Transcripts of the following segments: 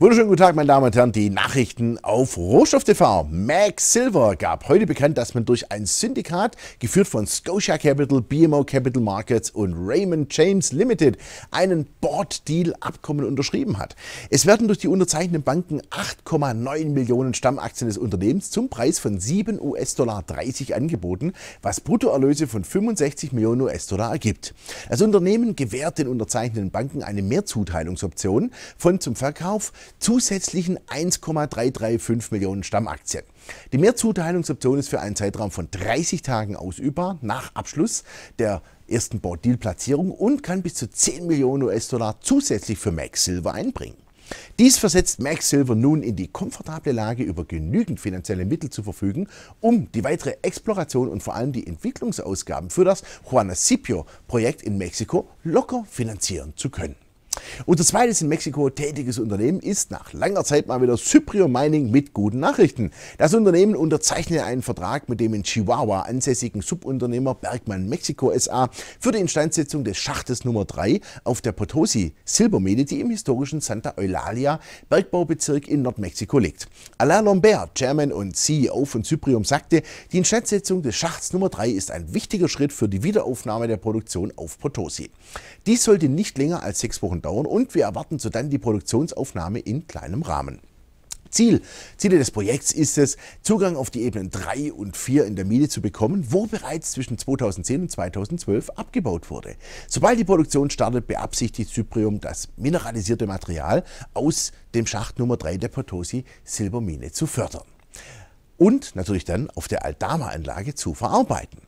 Wunderschönen guten Tag, meine Damen und Herren. Die Nachrichten auf Rohstoff TV. Max Silver gab heute bekannt, dass man durch ein Syndikat, geführt von Scotia Capital, BMO Capital Markets und Raymond James Limited, einen Board-Deal-Abkommen unterschrieben hat. Es werden durch die unterzeichneten Banken 8,9 Millionen Stammaktien des Unternehmens zum Preis von 7 US-Dollar 30 angeboten, was Bruttoerlöse von 65 Millionen US-Dollar ergibt. Das Unternehmen gewährt den unterzeichneten Banken eine Mehrzuteilungsoption von zum Verkauf zusätzlichen 1,335 Millionen Stammaktien. Die Mehrzuteilungsoption ist für einen Zeitraum von 30 Tagen ausübbar nach Abschluss der ersten Baudeal-Platzierung und kann bis zu 10 Millionen US-Dollar zusätzlich für Max Silver einbringen. Dies versetzt Max Silver nun in die komfortable Lage, über genügend finanzielle Mittel zu verfügen, um die weitere Exploration und vor allem die Entwicklungsausgaben für das Juanacipio-Projekt in Mexiko locker finanzieren zu können. Unser zweites in Mexiko tätiges Unternehmen ist nach langer Zeit mal wieder Cyprio Mining mit guten Nachrichten. Das Unternehmen unterzeichnet einen Vertrag mit dem in Chihuahua ansässigen Subunternehmer Bergmann Mexiko SA für die Instandsetzung des Schachtes Nummer 3 auf der Potosi Silbermine, die im historischen Santa Eulalia Bergbaubezirk in Nordmexiko liegt. Alain Lambert, Chairman und CEO von Cyprium, sagte, die Instandsetzung des Schachts Nummer 3 ist ein wichtiger Schritt für die Wiederaufnahme der Produktion auf Potosi. Dies sollte nicht länger als sechs Wochen dauern aufbauen und wir erwarten so dann die Produktionsaufnahme in kleinem Rahmen. Ziel. Ziele des Projekts ist es, Zugang auf die Ebenen 3 und 4 in der Mine zu bekommen, wo bereits zwischen 2010 und 2012 abgebaut wurde. Sobald die Produktion startet, beabsichtigt Cyprium, das mineralisierte Material aus dem Schacht Nummer 3 der Potosi Silbermine zu fördern. Und natürlich dann auf der Aldama-Anlage zu verarbeiten.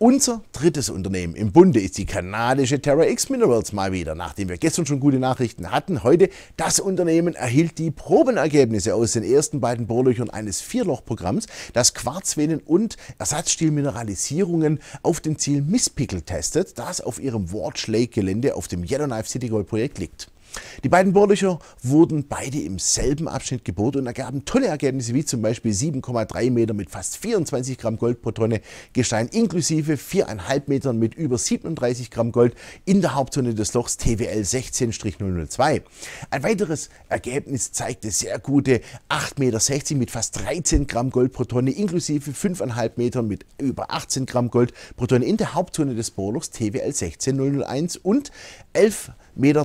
Unser drittes Unternehmen im Bunde ist die kanadische Terra X Minerals mal wieder. Nachdem wir gestern schon gute Nachrichten hatten, heute das Unternehmen erhielt die Probenergebnisse aus den ersten beiden Bohrlöchern eines Vierlochprogramms, das Quarzvenen und Ersatzstielmineralisierungen auf dem Ziel Misspickel testet, das auf ihrem Ward Lake Gelände auf dem Yellowknife City Gold Projekt liegt. Die beiden Bohrlöcher wurden beide im selben Abschnitt gebohrt und ergaben tolle Ergebnisse, wie zum Beispiel 7,3 Meter mit fast 24 Gramm Gold pro Tonne Gestein inklusive 4,5 Metern mit über 37 Gramm Gold in der Hauptzone des Lochs TWL 16-002. Ein weiteres Ergebnis zeigte sehr gute 8,60 Meter mit fast 13 Gramm Gold pro Tonne inklusive 5,5 Metern mit über 18 Gramm Gold pro Tonne in der Hauptzone des Bohrlochs TWL 16-001 und 11,32 Meter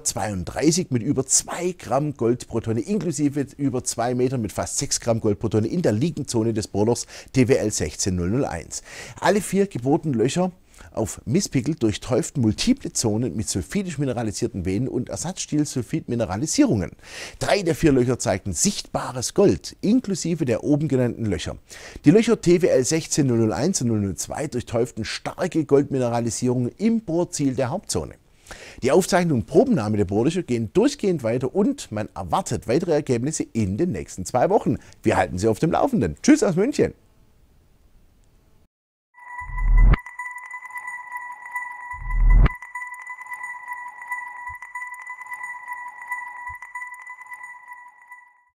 riesig mit über 2 Gramm Gold pro Tonne, inklusive über 2 Metern mit fast 6 Gramm Gold pro Tonne in der Zone des Bohrlochs TWL 16001. Alle vier gebohrten Löcher auf Misspickel durchtäuften multiple Zonen mit sulfidisch mineralisierten Venen und Ersatzstilsulfid-Mineralisierungen. Drei der vier Löcher zeigten sichtbares Gold, inklusive der oben genannten Löcher. Die Löcher TWL 16001 und 002 durchtäuften starke Goldmineralisierungen im Bohrziel der Hauptzone. Die Aufzeichnung und Probennahme der Bordische gehen durchgehend weiter und man erwartet weitere Ergebnisse in den nächsten zwei Wochen. Wir halten Sie auf dem Laufenden. Tschüss aus München.